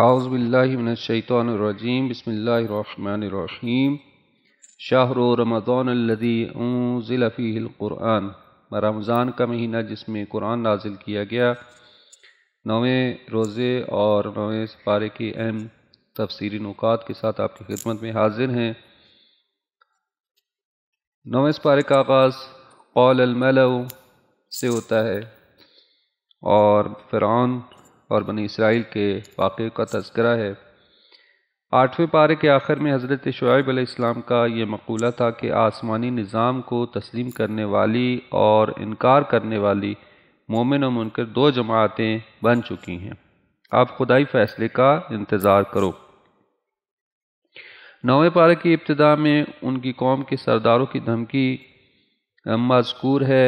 आउज़बिल्लिमिनशैतरजीम बसमीम शाहर रमज़ानदीफ़ीक़ुरान रमज़ान का महीना जिसमें कुरान नाजिल किया गया नवें रोज़े और नौवें पारे के अहम तफसरी नुकात के साथ आपकी खिदमत में हाजिर हैं नौवें सपारे का आगाज़ कौल अलमल से होता है और फ़िरौन और बनी इसराइल के वाक़े का तस्करा है आठवें पारे के आखिर में हज़रत शुब इस्लाम का ये मकूला था कि आसमानी निज़ाम को तस्लीम करने वाली और इनकार करने वाली मोमिन और मुनकर दो जमातें बन चुकी हैं आप खुदाई फैसले का इंतज़ार करो नौवें पारे की इब्तदा में उनकी कौम के सरदारों की धमकी मजकूर है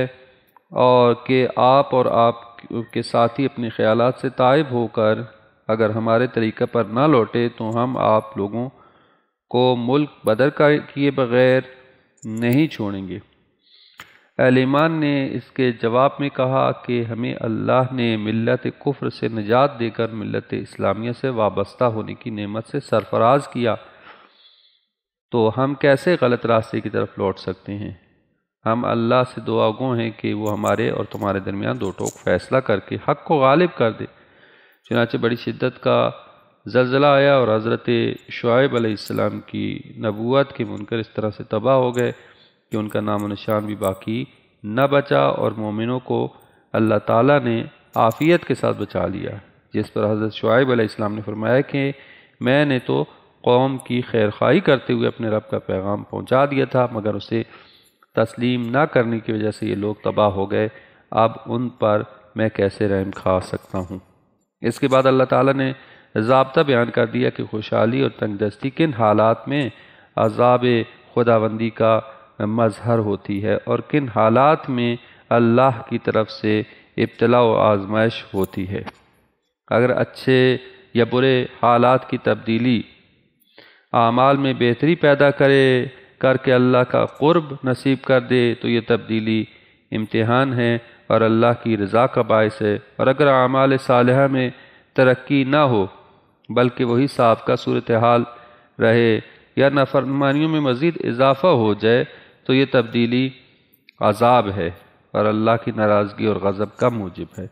और के आप और आप के साथ ही अपने ख्याल से तायब होकर अगर हमारे तरीक़े पर ना लौटे तो हम आप लोगों को मुल्क बदर का किए बग़ैर नहीं छोड़ेंगे अलीमान ने इसके जवाब में कहा कि हमें अल्लाह ने मिलत कुफ्र से निजात देकर मिलत इस्लामिया से वाबस्ता होने की नेमत से सरफराज किया तो हम कैसे गलत रास्ते की तरफ लौट सकते हैं हम अल्लाह से दुआ गो हैं कि वो हमारे और तुम्हारे दरमियान दो टोक फैसला करके हक़ को गालिब कर दे चुनाचे बड़ी शिद्दत का जलजिला आया और हज़रत शुब आसमाम की नबूत के मुनकर इस तरह से तबाह हो गए कि उनका नाम निशान भी बाकी न बचा और मोमिनों को अल्लाह ताली ने आफ़ियत के साथ बचा लिया जिस पर हज़रत शुब आसमाम ने फरमाया कि मैंने तो कौम की खैर खाई करते हुए अपने रब का पैगाम पहुँचा दिया था मगर उसे तस्लीम ना करने की वजह से ये लोग तबाह हो गए अब उन पर मैं कैसे रहम खा सकता हूँ इसके बाद अल्लाह ताला ने जबता बयान कर दिया कि खुशहाली और तंगदस्ती किन हालात में अजाब खुदाबंदी का मजहर होती है और किन हालात में अल्लाह की तरफ से इब्तला व आजमाइश होती है अगर अच्छे या बुरे हालात की तब्दीली आमाल में बेहतरी पैदा करे करके अल्लाह का क़ुरब नसीब कर दे तो ये तब्दीली इम्तहान है और अल्लाह की रज़ा का बायस है और अगर आमाल सालह में तरक्की ना हो बल्कि वही सबका सूरत हाल रहे या नाफरमानियों में मज़ीद इजाफ़ा हो जाए तो ये तब्दीली अजाब है और अल्लाह की नाराज़गी और गज़ब का मूजब है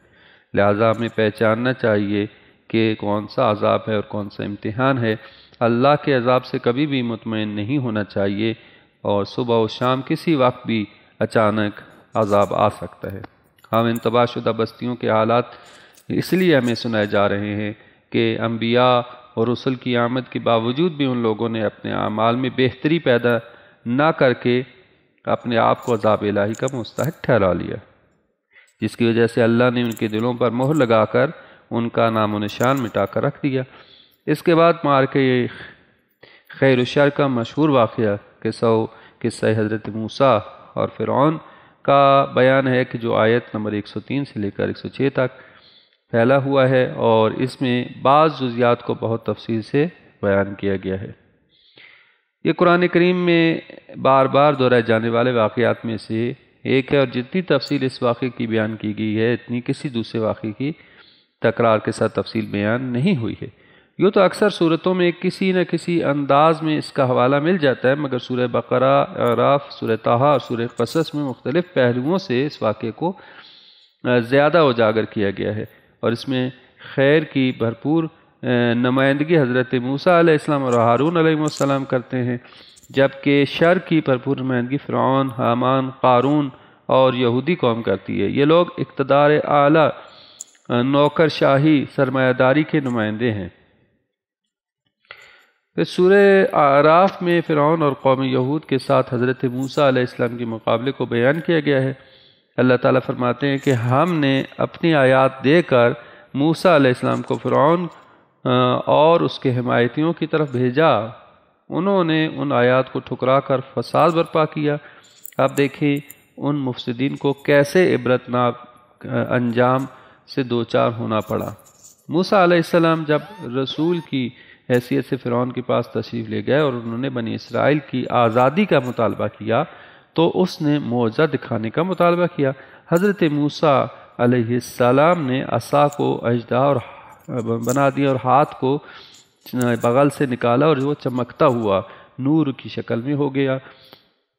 लिहाजा हमें पहचानना चाहिए कि कौन सा अजाब है और कौन सा इम्तहान है अल्लाह के अजाब से कभी भी मुतमिन नहीं होना चाहिए और सुबह और शाम किसी वक्त भी अचानक अजाब आ सकता है हम इन तबाहशुदा बस्तियों के हालात इसलिए हमें सुनाए जा रहे हैं कि अम्बिया और रसुल की आमद के बावजूद भी उन लोगों ने अपने अमाल में बेहतरी पैदा ना करके अपने आप को अजाब इलाही का मुस्तक ठहरा लिया जिसकी वजह से अल्लाह ने उनके दिलों पर मोहर लगाकर उनका नामो निशान मिटा कर रख दिया इसके बाद मार के खैर शर का मशहूर वाक़ किस्सा किस्सा हज़रत मूसा और फ़िरौन का बयान है कि जो आयत नंबर 103 से लेकर 106 तक फैला हुआ है और इसमें बाज़ जुजियात को बहुत तफसील से बयान किया गया है ये कुरान करीम में बार बार दोहराए जाने वाले वाक़ात में से एक है और जितनी तफसील इस वाक़े की बयान की गई है इतनी किसी दूसरे वाक़े की तकरार के साथ तफसील बयान नहीं हुई है यूँ तो अक्सर सूरतों में किसी न किसी अंदाज में इसका हवाला मिल जाता है मगर सूर्य बकरा आराफ सूर्य तहा और सूर्य कसस में मुख्तलिफ पहलुओं से इस वाक़े को ज़्यादा उजागर किया गया है और इसमें खैर की भरपूर नुमाइंदगी हज़रत मूसा आसमाम और हारून आसमाम करते हैं जबकि शर की भरपूर नुमाइंदगी फ़िरौन हामान कारून और यहूदी कौम करती है ये लोग इकतदार आला नौकर शाही सरमायादारी के नुमाइंदे हैं फिर सूर्य आराफ में फ़िरौन और कौमी यहूद के साथ हज़रत मूसा इस्लाम के मुकाबले को बयान किया गया है अल्लाह ताला फरमाते हैं कि हमने अपनी आयात देकर मूसा इस्लाम को फ़िरौन और उसके हमायतियों की तरफ भेजा उन्होंने उन आयात को ठुकरा कर फसाद बर्पा किया आप देखें उन मुफसदीन को कैसे इबरतनाक अंजाम से दो चार होना पड़ा मूसा आसमाम जब रसूल की हैसियत से फ़िरौन के पास तशरीफ़ ले गए और उन्होंने बनी इसराइल की आज़ादी का मुतालबा किया तो उसने मुआवजा दिखाने का मुतालबा किया हज़रत मूसा सलाम ने असा को अजदा और बना दिया और हाथ को बगल से निकाला और वो चमकता हुआ नूर की शक्ल में हो गया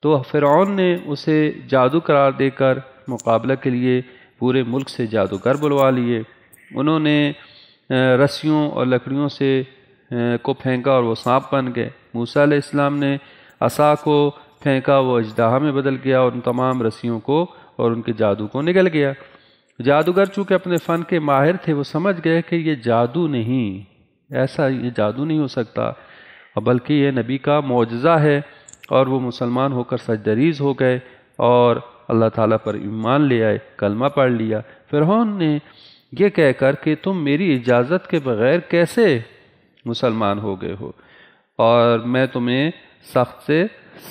तो फ़िरौन ने उसे जादू करार देकर मुकाबला के लिए पूरे मुल्क से जादूगर बुलवा लिए उन्होंने रस्सियों और लकड़ियों से को फेंका और वो सांप बन गए मूसा इस्लाम ने असा को फेंका वो अजदहा में बदल गया और उन तमाम रस्सियों को और उनके जादू को निकल गया जादूगर चूँकि अपने फ़न के माहिर थे वो समझ गए कि ये जादू नहीं ऐसा ये जादू नहीं हो सकता और बल्कि ये नबी का मुजज़ा है और वो मुसलमान होकर सजदरीज हो गए और अल्लाह ताला पर ईमान ले आए कलमा पढ़ लिया फिर ने ये कहकर कि तुम मेरी इजाज़त के बग़ैर कैसे मुसलमान हो गए हो और मैं तुम्हें सख्त से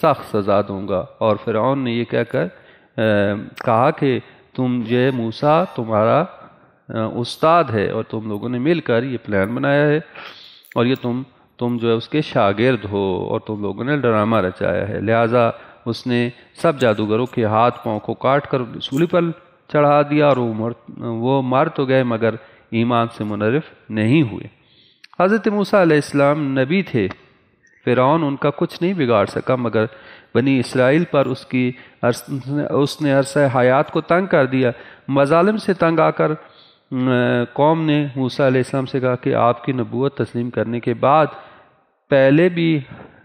सख्त सज़ा दूंगा और फिर ने ये कहकर कहा कि तुम जय मूसा तुम्हारा उस्ताद है और तुम लोगों ने मिलकर ये प्लान बनाया है और ये तुम तुम जो है उसके शागिर्द हो और तुम लोगों ने ड्रामा रचाया है लिहाजा उसने सब जादूगरों के हाथ पाँव को काट कर सूली पर चढ़ा दिया और वो मर वो मर तो गए मगर ईमान से मुनरफ नहीं हुए हज़रत मूसा इस्लाम नबी थे फ़िरौन उनका कुछ नहीं बिगाड़ सका मगर बनी इसराइल पर उसकी उसने अरस हयात को तंग कर दिया मजालम से तंग आकर कौम ने मूसा इस्लाम से कहा कि आपकी नबूत तस्लीम करने के बाद पहले भी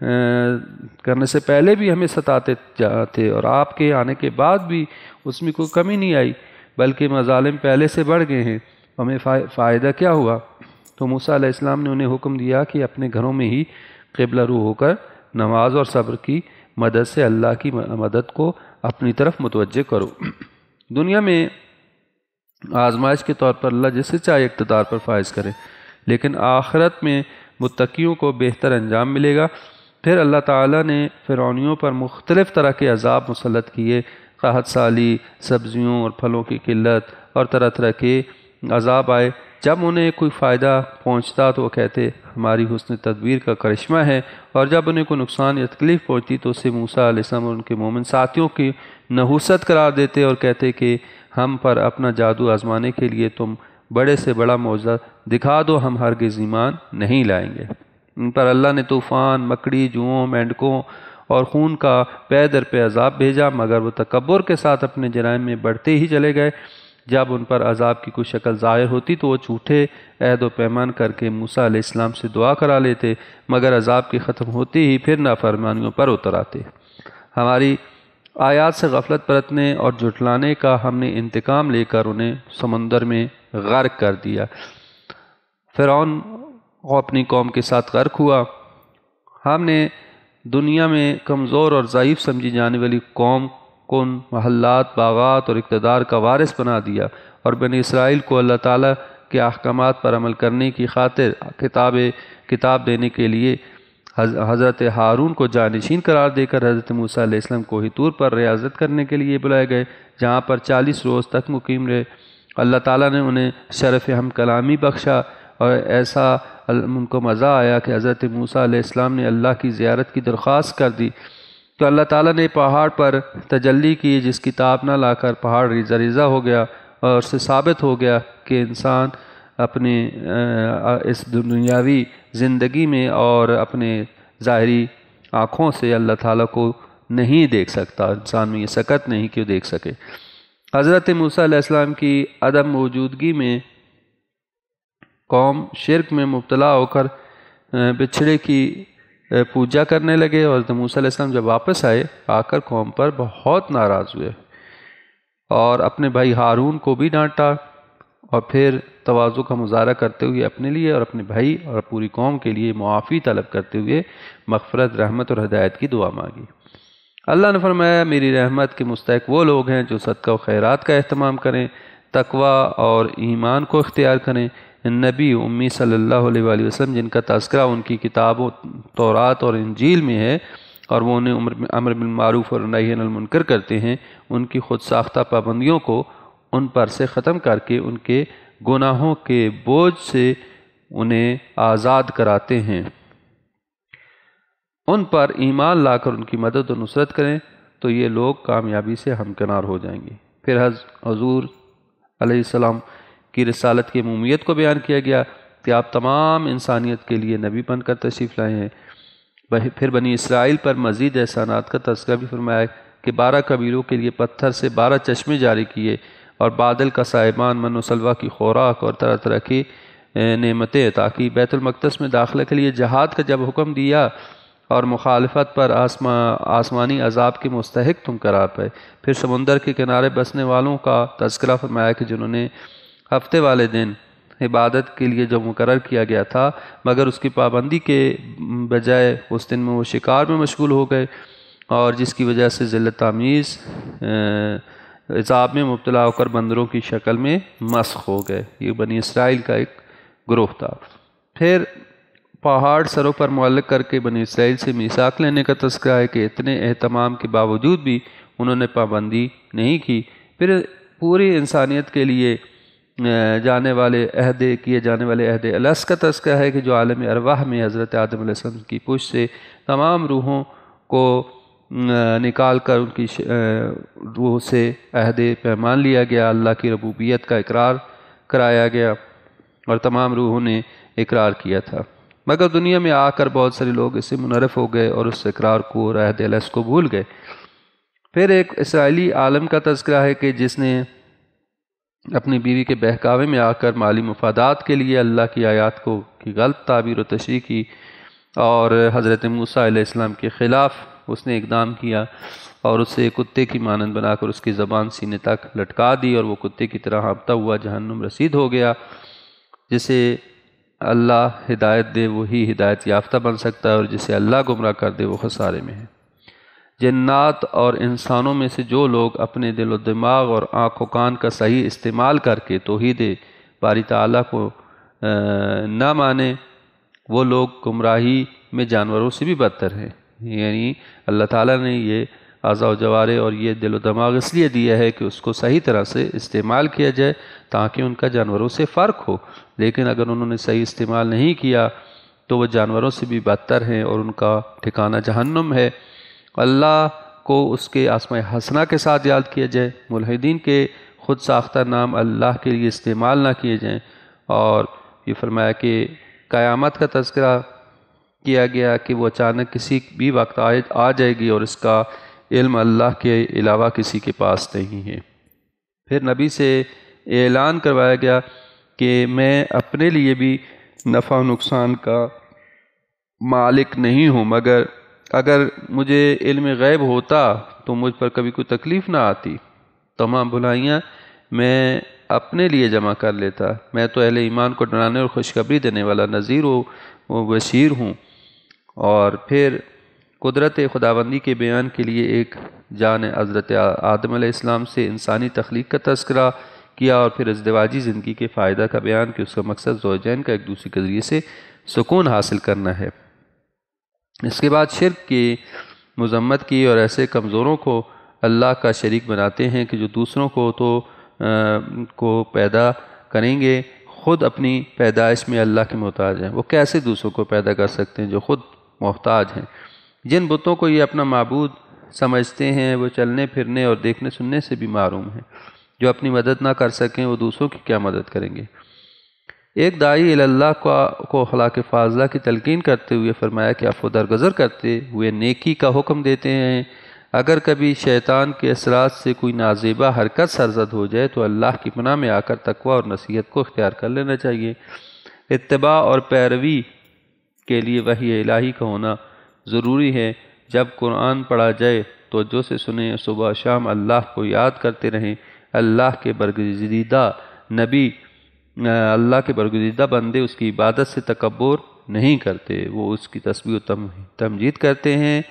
करने से पहले भी हमें सताते जाते और आपके आने के बाद भी उसमें कोई कमी नहीं आई बल्कि मजालम पहले से बढ़ गए हैं हमें फ़ायदा क्या हुआ तो मूसा इस्लाम ने उन्हें हुक्म दिया कि अपने घरों में ही कबला रू होकर नमाज और सब्र की मदद से अल्लाह की मदद को अपनी तरफ मुतवजह करो दुनिया में आजमाइश के तौर पर अल्लाह जिसे चाहे इकतदार पर फायज करे लेकिन आखरत में मुतकीयों को बेहतर अंजाम मिलेगा फिर अल्लाह ताला ने फिरौनियों पर मुख्तलिफ़ तरह के अजाब मुसलत किए राहत साली सब्जियों और फलों की किल्लत और तरह तरह के अजाब आए जब उन्हें कोई फ़ायदा पहुंचता तो वो कहते हमारी हसन तदबीर का करिश्मा है और जब उन्हें कोई नुकसान या तकलीफ़ पहुंचती तो उसे मूसा आसम और उनके मोमिन साथियों की नहुसत करार देते और कहते कि हम पर अपना जादू आजमाने के लिए तुम बड़े से बड़ा मुआवजा दिखा दो हम हर गजीमान नहीं लाएंगे उन पर अल्लाह ने तूफ़ान मकड़ी जुओं मेंढकों और खून का पैदर पे अजाब भेजा मगर वह तकबर के साथ अपने जराय में बढ़ते ही चले गए जब उन पर अजाब की कोई शक्ल ज़ाहिर होती तो वो झूठे अहद व पैमान करके मूसा इस्लाम से दुआ करा लेते मगर अजाब के ख़त्म होते ही फिर नाफरमानियों पर उतर आते हमारी आयात से गफलत परतने और जुटलाने का हमने इंतकाम लेकर उन्हें समंदर में गर्क कर दिया फ़िरौन अपनी कौम के साथ गर्क हुआ हमने दुनिया में कमज़ोर और ज़यीफ़ समझी जाने वाली कौम कुन महल्लात बागात और इकतदार का वारिस बना दिया और बन इसराइल को अल्लाह ताला के अहकाम पर अमल करने की खातिर किताब किताब देने के लिए हज़रत हारून को जानशीन करार देकर हज़रत मूसा मूसम को हितूर पर रियाजत करने के लिए बुलाए गए जहाँ पर चालीस रोज़ तक मुकीम रहे अल्लाह ताला ने उन्हें शरफ़ हम कलामी बख्शा और ऐसा उनको मज़ा आया कि हज़रत मूसा ने अल्लाह की ज़्यारत की दरख्वास्त कर दी तो अल्लाह ताला ने पहाड़ पर तजल्ली की जिसकी ताप ना लाकर पहाड़ रीज़ा रीजा हो गया और उससे साबित हो गया कि इंसान अपने इस दुनियावी ज़िंदगी में और अपने ज़ाहरी आँखों से अल्लाह ताला को नहीं देख सकता इंसान में ये सकत नहीं कि देख सके हज़रत मूसम की अदम मौजूदगी में कौम शिरक में मुबतला होकर बिछड़े की पूजा करने लगे और मूसम जब वापस आए आकर कौम पर बहुत नाराज़ हुए और अपने भाई हारून को भी डांटा और फिर तोज़ों का मुजाहरा करते हुए अपने लिए और अपने भाई और पूरी कौम के लिए मुआफ़ी तलब करते हुए मफ़रत रहमत और हदायत की दुआ मांगी अल्लाह ने फरमाया मेरी रहमत के मुस्तक वो लोग हैं जो सदका व खैरात का अहतमाम करें तकवा और ईमान को इख्तियार करें नबी उम्मी सल्लल्लाहु अलैहि वसल्लम जिनका तस्करा उनकी किताबों तौरात और इंजील में है और वो उन्हें उम्र अमर बिन मारूफ और नैनमनकर करते हैं उनकी खुद साख्ता पाबंदियों को उन पर से ख़त्म करके उनके गुनाहों के बोझ से उन्हें आज़ाद कराते हैं उन पर ईमान लाकर उनकी मदद और नुसरत करें तो ये लोग कामयाबी से हमकनार हो जाएंगे फिर हजूर अलैहिस्सलाम की रसालत की अमूमियत को बयान किया गया कि आप तमाम इंसानियत के लिए नबी बनकर तशरीफ़ लाए हैं फिर बनी इसराइल पर मज़ीद एहसानात का तस्करा भी फरमाया कि बारह कबीरों के लिए पत्थर से बारह चश्मे जारी किए और बादल का साहिबान मनोसलवा की खुराक और तरह तरह की नमतें ताकि बैतुलमक़दस में दाखिले के लिए जहाद का जब हुक्म दिया और मुखालफत पर आसमा आसमानी अजाब के मुस्तक तुम करा पाए फिर समुंदर के किनारे बसने वालों का तस्करा फरमाया कि जिन्होंने हफ्ते वाले दिन इबादत के लिए जो मुकर किया गया था मगर उसकी पाबंदी के बजाय उस दिन में वो शिकार में मशगूल हो गए और जिसकी वजह से ज़िल तमीज़ इजाब में मुबला होकर बंदरों की शक्ल में मस्क हो गए ये बनी इसराइल का एक ग्रोह था फिर पहाड़ सरों पर मालक करके बनी इसराइल से मिसाक लेने का तस्करा है कि इतने अहतमाम के बावजूद भी उन्होंने पाबंदी नहीं की फिर पूरी इंसानियत के लिए जाने वाले अहदे किए जाने वाले अहदे अलस का तस्का है कि जो आलम अरवाह में हज़रत आदम की पुश से तमाम रूहों को निकाल कर उनकी रूह से अहद पैमान लिया गया अल्लाह की रबूबियत का इकरार कराया गया और तमाम रूहों ने इकरार किया था मगर दुनिया में आकर बहुत सारे लोग इससे मुनरफ हो गए और उस इकरार को और अहद को भूल गए फिर एक इसराइली आलम का तस्करा है कि जिसने अपनी बीवी के बहकावे में आकर माली मफादात के लिए अल्लाह की आयात को की गलत ताबीर व तशरी की और हज़रत मूसा इस्लाम के ख़िलाफ़ उसने इकदाम किया और उसे कुत्ते की मानंद बनाकर उसकी ज़बान सीने तक लटका दी और वो कुत्ते की तरह हाँपता हुआ जहन्नुम रसीद हो गया जिसे अल्लाह हिदायत दे वही हिदायत याफ्ता बन सकता है और जिसे अल्लाह गुमराह कर दे वो खसारे में है जन्नात और इंसानों में से जो लोग अपने दिलो दिमाग और आँखों कान का सही इस्तेमाल करके तोहद बारी ताली को न माने वो लोग गुमराही में जानवरों से भी बदतर हैं यानी अल्लाह ताला ने ये अज़ा जवारे और ये दिलो दिमाग इसलिए दिया है कि उसको सही तरह से इस्तेमाल किया जाए ताकि उनका जानवरों से फ़र्क हो लेकिन अगर उन्होंने सही इस्तेमाल नहीं किया तो वह जानवरों से भी बदतर हैं और उनका ठिकाना जहन्नम है अल्लाह को उसके आसम हसना के साथ याद किया जाए मुलहिदीन के खुद साख्ता नाम अल्लाह के लिए इस्तेमाल ना किए जाएँ और ये फरमाया कि क़यामत का तस्करा किया गया कि वो अचानक किसी भी वक्त आए आ जाएगी और इसका इल्म अल्लाह के अलावा किसी के पास नहीं है फिर नबी से ऐलान करवाया गया कि मैं अपने लिए भी नफ़ा नुकसान का मालिक नहीं हूँ मगर अगर मुझे इल्म गैब होता तो मुझ पर कभी कोई तकलीफ़ ना आती तमाम भुलाइयाँ मैं अपने लिए जमा कर लेता मैं तो अहले ईमान को डराने और खुशखबरी देने वाला नज़ीर हो बशीर हूँ और फिर कुदरत खुदाबंदी के बयान के लिए एक जान हज़रत आदम इस्लाम से इंसानी तख्लीक का तस्करा किया और फिर अजदवाजी ज़िंदगी के फ़ायदा का बयान कि उसका मकसद जोजैन का एक दूसरे के ज़रिए से सुकून हासिल करना है इसके बाद शिरक की मजम्मत की और ऐसे कमज़ोरों को अल्लाह का शरीक बनाते हैं कि जो दूसरों को तो आ, को पैदा करेंगे ख़ुद अपनी पैदाइश में अल्लाह के मोहताज हैं वो कैसे दूसरों को पैदा कर सकते हैं जो ख़ुद मोहताज हैं जिन बुतों को ये अपना मबूद समझते हैं वो चलने फिरने और देखने सुनने से भी मरूम हैं जो अपनी मदद ना कर सकें वो दूसरों की क्या मदद करेंगे एक दाई अल्लाह का को हलाक फाजला की तलकिन करते हुए फरमाया कि आप दरगजर करते हुए नेकी का हुक्म देते हैं अगर कभी शैतान के असरात से कोई नाजेबा हरकत सरजद हो जाए तो अल्लाह की पनाह में आकर तकवा और नसीहत को इख्तियार कर लेना चाहिए इतबा और पैरवी के लिए वही इलाही का होना ज़रूरी है जब कुरान पढ़ा जाए तो जो से सुने सुबह शाम अल्लाह को याद करते रहें अल्लाह के बरगजीदा नबी अल्लाह के बरगुजीदा बंदे उसकी इबादत से तकबर नहीं करते वो उसकी तस्वीर तम तमजीद करते हैं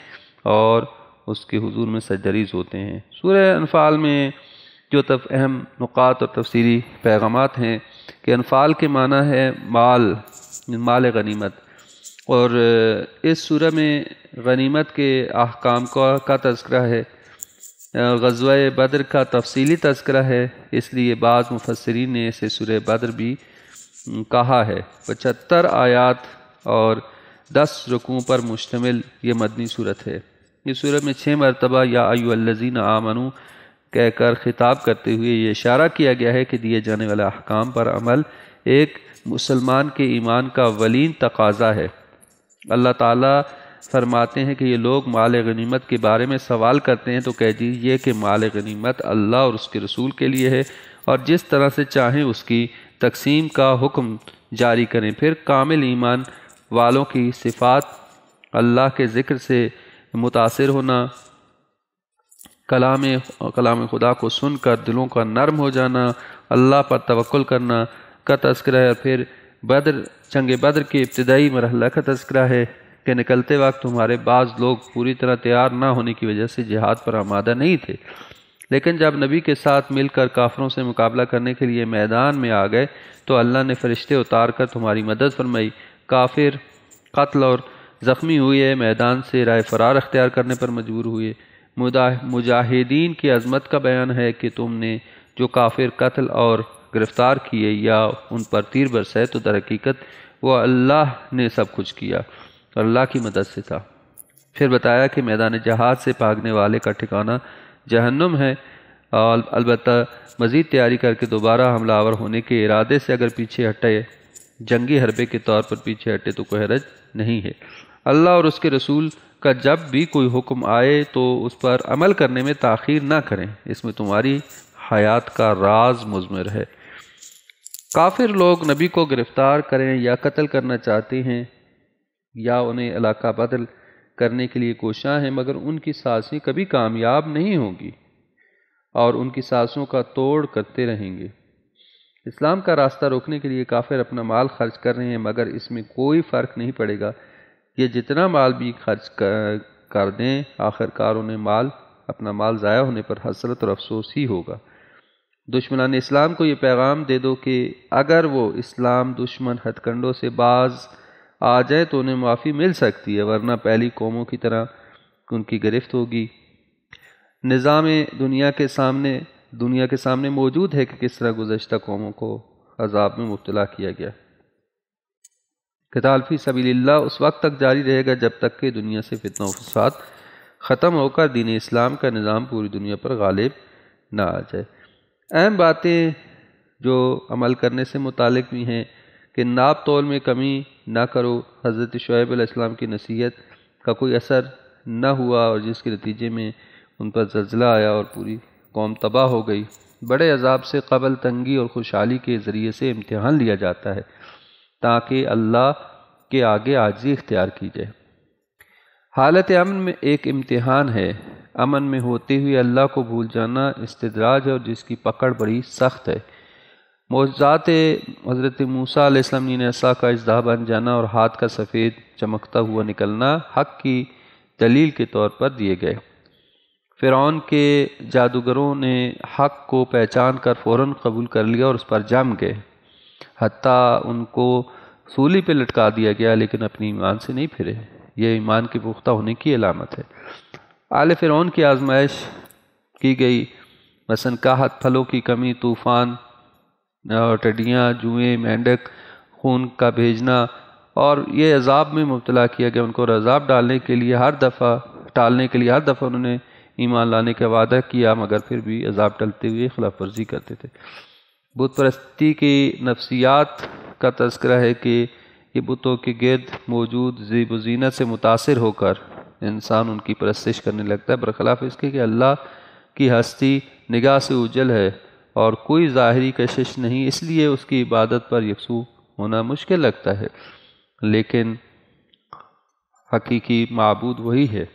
और उसके हजूर में सजरीज होते हैं सूर्य अनफाल में जो तब अहम नुकात और तफसीरी पैगाम हैं कि अनफाल के माना है माल माल गनीमत और इस सूर्य में गनीमत के अहकाम का, का तस्करा है गजवा बद्र का तफसीली तस्करा है इसलिए बाज़ मुफसरीन ने इसे सुर बद्र भी कहा है पचहत्तर आयात और दस रुकों पर मुश्तमिल ये मदनी सूरत है इस सूरत में छः मरतबा या अयुल्लजीन आमनु कहकर ख़िताब करते हुए ये इशारा किया गया है कि दिए जाने वाले अहकाम पर अमल एक मुसलमान के ईमान का वलीन तकाजा है अल्लाह ताला फरमाते हैं कि ये लोग माल गनीमत के बारे में सवाल करते हैं तो कह दीजिए कि माल गनीमत अल्लाह और उसके रसूल के लिए है और जिस तरह से चाहें उसकी तकसीम का हुक्म जारी करें फिर कामिल ईमान वालों की सिफात अल्लाह के ज़िक्र से मुतासर होना कलाम कलाम खुदा को सुनकर दिलों का नरम हो जाना अल्लाह पर तवक्ल करना का तस्करा है फिर बद्र चंग बद्र के इब्तदाई मरहला का तस्करा है के निकलते वक्त हमारे बाज़ लोग पूरी तरह तैयार ना होने की वजह से जिहाद पर आमादा नहीं थे लेकिन जब नबी के साथ मिलकर काफरों से मुकाबला करने के लिए मैदान में आ गए तो अल्लाह ने फरिश्ते उतार कर तुम्हारी मदद फरमाई काफिर कत्ल और ज़ख्मी हुए मैदान से राय फरार अख्तियार करने पर मजबूर हुए मुजाहिदीन की अजमत का बयान है कि तुमने जो काफिर कत्ल और गिरफ़्तार किए या उन पर तीर बरसाए तो दरक़ीक़त वो अल्लाह ने सब कुछ किया तो अल्लाह की मदद से था फिर बताया कि मैदान जहाज से भागने वाले का ठिकाना जहन्नुम है और अलबत् मज़ीद तैयारी करके दोबारा हमलावर होने के इरादे से अगर पीछे हटे जंगी हरबे के तौर पर पीछे हटे तो कोई हरज नहीं है अल्लाह और उसके रसूल का जब भी कोई हुक्म आए तो उस पर अमल करने में ताखीर ना करें इसमें तुम्हारी हयात का राज मुजमर है काफिर लोग नबी को गिरफ़्तार करें या कत्ल करना चाहते हैं या उन्हें इलाका बदल करने के लिए कोशाँ हैं मगर उनकी साहसें कभी कामयाब नहीं होंगी और उनकी साहसों का तोड़ करते रहेंगे इस्लाम का रास्ता रोकने के लिए काफिर अपना माल खर्च कर रहे हैं मगर इसमें कोई फ़र्क नहीं पड़ेगा ये जितना माल भी खर्च कर, कर दें आखिरकार उन्हें माल अपना माल ज़ाया होने पर हसरत और अफसोस ही होगा दुश्मनान इस्लाम को ये पैगाम दे दो कि अगर वो इस्लाम दुश्मन हथकंडों से बाज़ आ जाए तो उन्हें माफ़ी मिल सकती है वरना पहली कौमों की तरह उनकी गिरफ्त होगी निज़ाम दुनिया के सामने दुनिया के सामने मौजूद है कि किस तरह गुजशत कौमों को अजाब में मुबला किया गया कतालफी सभी उस वक्त तक जारी रहेगा जब तक कि दुनिया से फितना फसाद ख़त्म होकर दीन इस्लाम का निज़ाम पूरी दुनिया पर गालिब ना आ जाए अहम बातें जो अमल करने से मुतल भी हैं कि नाप तोल में कमी ना करो हज़रत शुएब इस्लाम की नसीहत का कोई असर न हुआ और जिसके नतीजे में उन पर जलजिला आया और पूरी कौम तबाह हो गई बड़े अजाब से कबल तंगी और खुशहाली के ज़रिए से इम्तहान लिया जाता है ताकि अल्लाह के आगे आजी इख्तियार की जाए हालत अमन में एक इम्तहान है अमन में होते हुए अल्लाह को भूल जाना इस्तराज है और जिसकी पकड़ बड़ी सख्त है मोजात हज़रत मूसा ने नसा का अजदा बन जाना और हाथ का सफ़ेद चमकता हुआ निकलना हक की दलील के तौर पर दिए गए फ़िरौन के जादूगरों ने हक को पहचान कर फ़ौर कबूल कर लिया और उस पर जम गए हती उनको सूली पर लटका दिया गया लेकिन अपनी ईमान से नहीं फिरे ये ईमान के पुख्ता होने की अलामत है आल फ़िरौन की आजमाइश की गई मसन काहत फलों की कमी तूफ़ान और टडियाँ जुएँ मेंढक खून का भेजना और ये अजाब में मुबला किया गया उनको अजाब डालने के लिए हर दफ़ा टालने के लिए हर दफ़ा उन्होंने ईमान लाने का वादा किया मगर फिर भी अजाब टलते हुए खिलाफ वर्जी करते थे बुत परस्ती की नफसियात का तस्करा है कि ये बुतों के गर्द मौजूद जीब जीनत से मुतासर होकर इंसान उनकी परस्तिश करने लगता है बरखिलाफ़ इसके कि अल्लाह की हस्ती निगाह से उजल है और कोई ज़ाहरी कशिश नहीं इसलिए उसकी इबादत पर यकसू होना मुश्किल लगता है लेकिन हकीकी मबूद वही है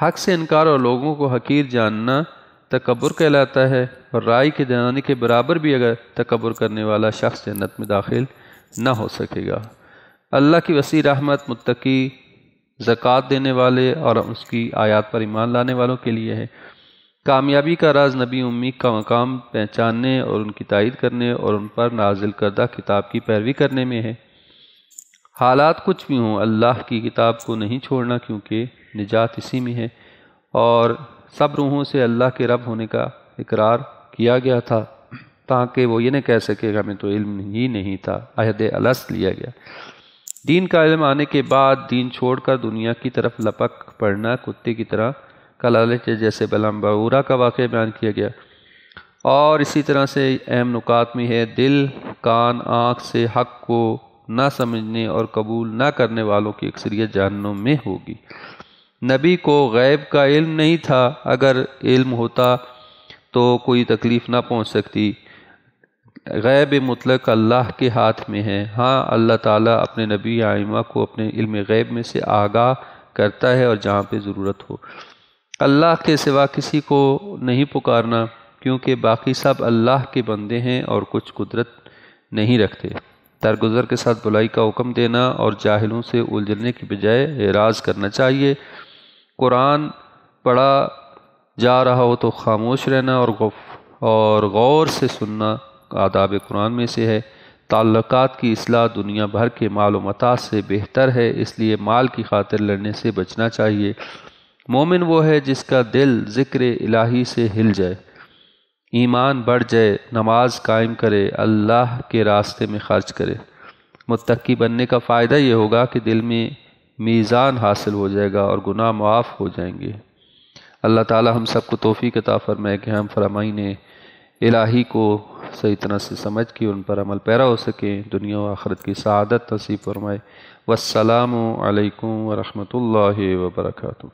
हक से इनकार और लोगों को हकीर जानना तकबर कहलाता है और राय के जानने के बराबर भी अगर तकबर करने वाला शख्स जन्नत में दाखिल ना हो सकेगा अल्लाह की वसी रहमत मुतकी ज़क़़त देने वाले और उसकी आयात पर ईमान लाने वालों के लिए है कामयाबी का राज नबी उम्मीद का मकाम पहचानने और उनकी तायद करने और उन पर नाजिल करदा किताब की पैरवी करने में है हालात कुछ भी हों अल्लाह की किताब को नहीं छोड़ना क्योंकि निजात इसी में है और सब रूहों से अल्लाह के रब होने का इकरार किया गया था ताकि वो ये न कह सके हमें तो इल्म ही नहीं था अहद अलस लिया गया दीन का इल्म आने के बाद दीन छोड़कर दुनिया की तरफ लपक पड़ना कुत्ते की तरह कलाले के जैसे बलम बूरा का वाक़ बयान किया गया और इसी तरह से अहम नुकात में है दिल कान आँख से हक को ना समझने और कबूल ना करने वालों की अक्सरियत जानों में होगी नबी को गैब का इल्म नहीं था अगर इल्म होता तो कोई तकलीफ़ ना पहुंच सकती गैब मतलब अल्लाह के हाथ में है हाँ अल्लाह ताला अपने नबी आइमा को अपने इल्म गैब में से आगाह करता है और जहाँ पे ज़रूरत हो अल्लाह के सिवा किसी को नहीं पुकारना क्योंकि बाकी सब अल्लाह के बंदे हैं और कुछ कुदरत नहीं रखते दरगुजर के साथ बुलाई का हुक्म देना और जाहिलों से उलझने की बजाय एराज करना चाहिए कुरान पढ़ा जा रहा हो तो खामोश रहना और और गौर से सुनना आदाब कुरान में से है ताल्लुक़ की असलाह दुनिया भर के मालूमता से बेहतर है इसलिए माल की खातिर लड़ने से बचना चाहिए मोमिन वो है जिसका दिल ज़िक्र इलाही से हिल जाए ईमान बढ़ जाए नमाज कायम करे अल्लाह के रास्ते में खर्च करे मुतकी बनने का फ़ायदा ये होगा कि दिल में मीज़ान हासिल हो जाएगा और गुनाह माफ़ हो जाएंगे अल्लाह ताला हम सबको के कता फरमाए कि हम ने इलाही को सही तरह से समझ के उन पर अमल पैरा हो सके दुनिया व आखरत की शहादत नसीब फरमाए वालकम वरहमल वर्का